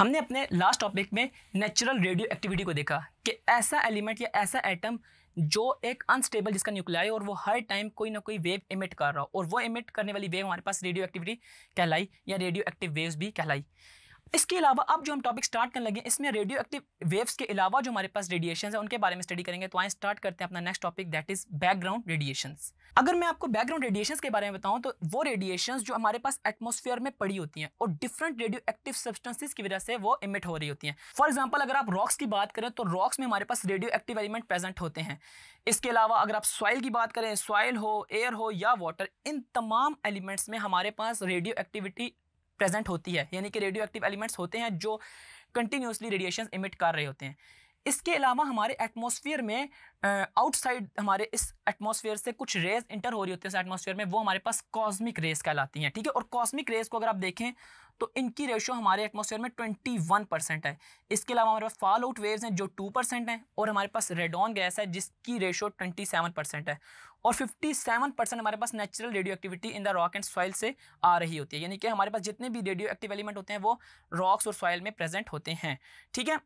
हमने अपने last topic में नेचुरल रेडियो एक्टिविटी को देखा कि ऐसा एलिमेंट या ऐसा एटम जो एक अनस्टेबल जिसका न्यूक्लिया है और वो हर टाइम कोई ना कोई वेव इमिट कर रहा हो और वो इमिट करने वाली वेव हमारे पास रेडियो एक्टिविटी कहलाई या रेडियो एक्टिव वेव्स भी कहलाई इसके अलावा अब जो हम टॉपिक स्टार्ट करने लगे इसमें रेडियो एक्टिव वेव्स के अलावा जो हमारे पास रेडिएशन है उनके बारे में स्टडी करेंगे तो आए स्टार्ट करते हैं अपना next topic that is background radiation अगर मैं आपको बैकग्राउंड रेडिएशन के बारे में बताऊं तो वो रेडिएशन जो हमारे पास एटमोसफियर में पड़ी होती है और डिफरेंट रेडियो एक्टिव सब्सटेंसिस की वजह से वो इमिट हो रही होती हैं फॉर एग्जाम्पल अगर आप रॉक्स की बात करें तो रॉक्स में हमारे पास रेडियो एक्टिव एलिमेंट प्रेजेंट होते हैं इसके अलावा अगर आप सॉइल की बात करें सॉइल हो एयर हो या वाटर इन तमाम एलिमेंट्स में हमारे पास रेडियो एक्टिविटी प्रेजेंट होती है यानी कि रेडियो एक्टिव एलिमेंट्स होते हैं जो कंटिन्यूसली रेडिएशन इमिट कर रहे होते हैं इसके अलावा हमारे एटमोसफियर में आउटसाइड हमारे इस एटमोसफियर से कुछ रेज इंटर हो रही होती है एटमोसफियर में वो हमारे पास कॉस्मिक रेज कहलाती हैं ठीक है और कॉस्मिक रेज को अगर आप देखें तो इनकी रेशो हमारे एटमोसफियर में 21 परसेंट है इसके अलावा हमारे पास फॉल आउट वेव्स हैं जो 2 परसेंट हैं और हमारे पास रेडॉन गैस है जिसकी रेशो 27 परसेंट है और 57 परसेंट हमारे पास natural radioactivity in the rock and soil से आ रही होती है यानी कि हमारे पास जितने भी रेडियो एक्टिव एलिमेंट होते हैं वो रॉक्स और सॉइल में प्रेजेंट होते हैं ठीक है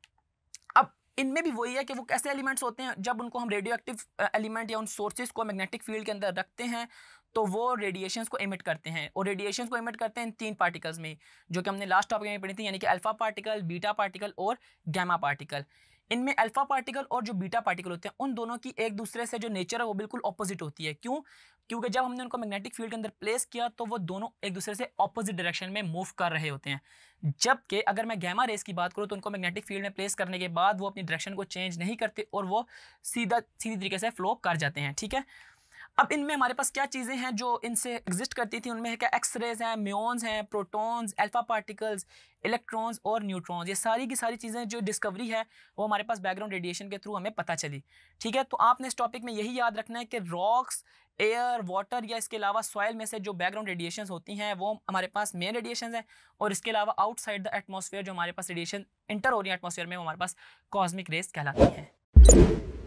इनमें भी वही है कि वो कैसे एलिमेंट्स होते हैं जब उनको हम रेडियो एक्टिव एलिमेंट या उन सोर्सेज को मैग्नेटिक फील्ड के अंदर रखते हैं तो वो रेडिएशंस को इमिट करते हैं और रेडिएशंस को इमिट करते हैं इन तीन पार्टिकल्स में जो कि हमने लास्ट टॉपिक में पढ़ी थी यानी कि अल्फा पार्टिकल बीटा पार्टिकल और गैमा पार्टिकल इनमें अल्फा पार्टिकल और जो बीटा पार्टिकल होते हैं उन दोनों की एक दूसरे से जो नेचर है वो बिल्कुल ऑपोजिट होती है क्यों क्योंकि जब हमने उनको मैग्नेटिक फील्ड के अंदर प्लेस किया तो वो दोनों एक दूसरे से ऑपोजिट डायरेक्शन में मूव कर रहे होते हैं जबकि अगर मैं गैमा रेस की बात करूँ तो उनको मैग्नेटिक फील्ड में प्लेस करने के बाद वो अपनी डायरेक्शन को चेंज नहीं करते और वो सीधा सीधी तरीके से फ्लो कर जाते हैं ठीक है अब इनमें हमारे पास क्या चीज़ें हैं जो इनसे एग्जिस्ट करती थी उनमें है क्या एक्सरेज हैं म्योन्स हैं प्रोटॉन्स अल्फा पार्टिकल्स इलेक्ट्रॉन्स और न्यूट्रॉन्स ये सारी की सारी चीज़ें जो डिस्कवरी है वो हमारे पास बैकग्राउंड रेडिएशन के थ्रू हमें पता चली ठीक है तो आपने इस टॉपिक में यही याद रखना है कि रॉक्स एयर वाटर या इसके अलावा सॉयल में से जो बैकग्राउंड रेडिएशन होती हैं वो हमारे पास मेन रेडिएशन हैं और इसके अलावा आउटसाइड द एटमोसफेयर जो हमारे पास रेडिएशन इंटर हो रही है में वो हमारे पास कॉस्मिक रेस कहलाती हैं